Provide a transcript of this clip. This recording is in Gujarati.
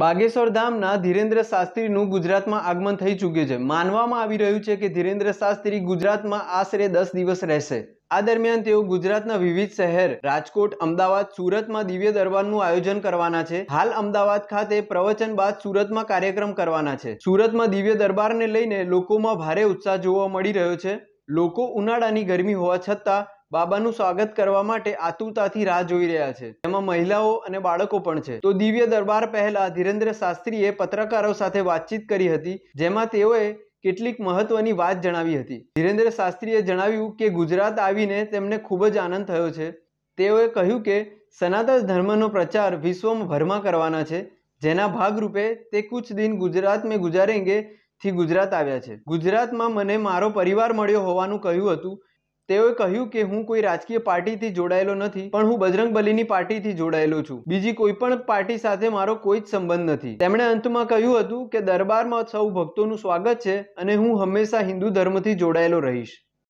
બાગેશ્વર ધામના ધીરેન્દ્ર શાસ્ત્રીનું ગુજરાતમાં આગમન થઈ ચૂક્યું છે માનવામાં આવી રહ્યું છે કે ધીરેન્દ્ર શાસ્ત્રી ગુજરાતમાં આશરે દસ દિવસ રહેશે આ દરમિયાન તેઓ ગુજરાતના વિવિધ શહેર રાજકોટ અમદાવાદ સુરતમાં દિવ્ય દરબારનું આયોજન કરવાના છે હાલ અમદાવાદ ખાતે પ્રવચન બાદ સુરતમાં કાર્યક્રમ કરવાના છે સુરતમાં દિવ્ય દરબારને લઈને લોકોમાં ભારે ઉત્સાહ જોવા મળી રહ્યો છે લોકો ઉનાળાની ગરમી હોવા છતાં બાબાનું સ્વાગત કરવા માટે આતુરતાથી રાહ જોઈ રહ્યા છે તેમાં મહિલાઓ અને બાળકો પણ છે તો દિવ્ય દરબાર પહેલા ધીરેન્દ્ર શાસ્ત્રીએ પત્રકારો સાથે વાતચીત કરી હતી જેમાં તેઓએ કેટલીક મહત્વની વાત જણાવી હતી ધીરેન્દ્ર શાસ્ત્રીએ જણાવ્યું કે ગુજરાત આવીને તેમને ખૂબ જ આનંદ થયો છે તેઓએ કહ્યું કે સનાતન ધર્મનો પ્રચાર વિશ્વભરમાં કરવાના છે જેના ભાગરૂપે તે કુછ દિન ગુજરાત મેં ગુજારેંગે થી ગુજરાત આવ્યા છે ગુજરાતમાં મને મારો પરિવાર મળ્યો હોવાનું કહ્યું હતું તેઓએ કહ્યું કે હું કોઈ રાજકીય પાર્ટીથી જોડાયેલો નથી પણ હું બજરંગ બલીની પાર્ટીથી જોડાયેલો છું બીજી કોઈ પણ પાર્ટી સાથે મારો કોઈ જ સંબંધ નથી તેમણે અંતમાં કહ્યું હતું કે દરબારમાં સૌ ભક્તોનું સ્વાગત છે અને હું હંમેશા હિન્દુ ધર્મથી જોડાયેલો રહીશ